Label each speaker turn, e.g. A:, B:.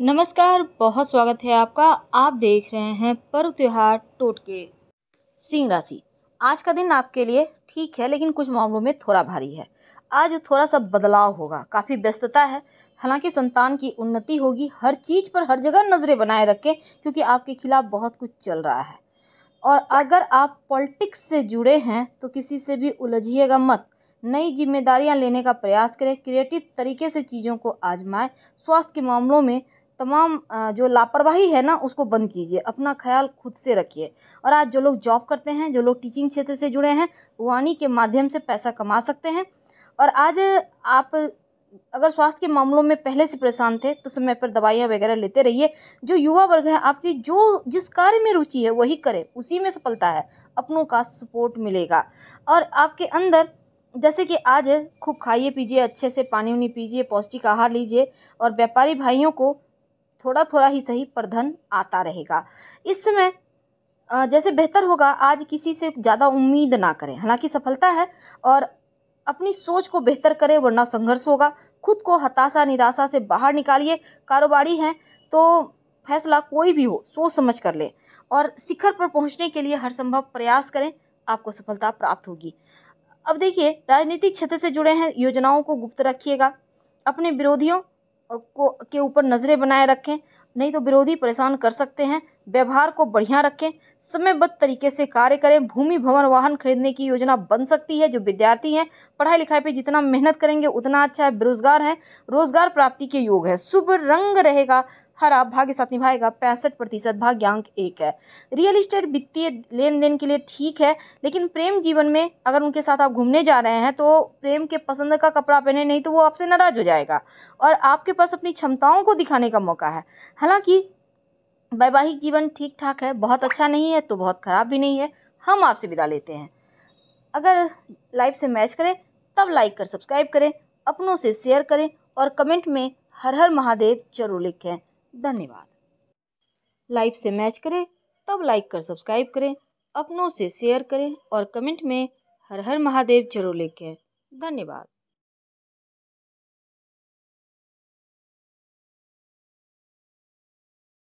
A: नमस्कार बहुत स्वागत है आपका आप देख रहे हैं पर्व त्यौहार टोटके सिंह राशि आज का दिन आपके लिए ठीक है लेकिन कुछ मामलों में थोड़ा भारी है आज थोड़ा सा बदलाव होगा काफ़ी व्यस्तता है हालांकि संतान की उन्नति होगी हर चीज़ पर हर जगह नज़रें बनाए रखें क्योंकि आपके खिलाफ बहुत कुछ चल रहा है और अगर आप पॉलिटिक्स से जुड़े हैं तो किसी से भी उलझिएगा मत नई जिम्मेदारियां लेने का प्रयास करें क्रिएटिव तरीके से चीज़ों को आजमाएं स्वास्थ्य के मामलों में तमाम जो लापरवाही है ना उसको बंद कीजिए अपना ख्याल खुद से रखिए और आज जो लोग जॉब करते हैं जो लोग टीचिंग क्षेत्र से जुड़े हैं वाणी के माध्यम से पैसा कमा सकते हैं और आज आप अगर स्वास्थ्य के मामलों में पहले से परेशान थे तो समय पर दवाइयाँ वगैरह लेते रहिए जो युवा वर्ग है आपकी जो जिस कार्य में रुचि है वही करे उसी में सफलता है अपनों का सपोर्ट मिलेगा और आपके अंदर जैसे कि आज खूब खाइए पीजिए अच्छे से पानी उनी पीजिए पौष्टिक आहार लीजिए और व्यापारी भाइयों को थोड़ा थोड़ा ही सही पर धन आता रहेगा इस समय जैसे बेहतर होगा आज किसी से ज़्यादा उम्मीद ना करें हालांकि सफलता है और अपनी सोच को बेहतर करें वरना संघर्ष होगा खुद को हताशा निराशा से बाहर निकालिए कारोबारी हैं तो फैसला कोई भी हो सोच समझ कर लें और शिखर पर पहुंचने के लिए हर संभव प्रयास करें आपको सफलता प्राप्त होगी अब देखिए राजनीतिक क्षेत्र से जुड़े हैं योजनाओं को गुप्त रखिएगा अपने विरोधियों को के ऊपर नज़रें बनाए रखें नहीं तो विरोधी परेशान कर सकते हैं व्यवहार को बढ़िया रखें समयबद्ध तरीके से कार्य करें भूमि भवन वाहन खरीदने की योजना बन सकती है जो विद्यार्थी हैं पढ़ाई लिखाई पे जितना मेहनत करेंगे उतना अच्छा है बेरोजगार हैं रोजगार प्राप्ति के योग है शुभ रंग रहेगा हरा भाग्य साथ निभाएगा पैंसठ प्रतिशत भाग्यांक एक है रियल इस्टेट वित्तीय लेन देन के लिए ठीक है लेकिन प्रेम जीवन में अगर उनके साथ आप घूमने जा रहे हैं तो प्रेम के पसंद का कपड़ा पहने नहीं तो वो आपसे नाराज हो जाएगा और आपके पास अपनी क्षमताओं को दिखाने का मौका है हालांकि वैवाहिक जीवन ठीक ठाक है बहुत अच्छा नहीं है तो बहुत ख़राब भी नहीं है हम आपसे विदा लेते हैं अगर लाइव से मैच करें तब लाइक कर सब्सक्राइब करें अपनों से शेयर करें और कमेंट में हर हर महादेव जरूर लिखें धन्यवाद लाइव से मैच करें तब लाइक कर सब्सक्राइब करें अपनों से शेयर करें और कमेंट में हर हर महादेव जरूर लिखें धन्यवाद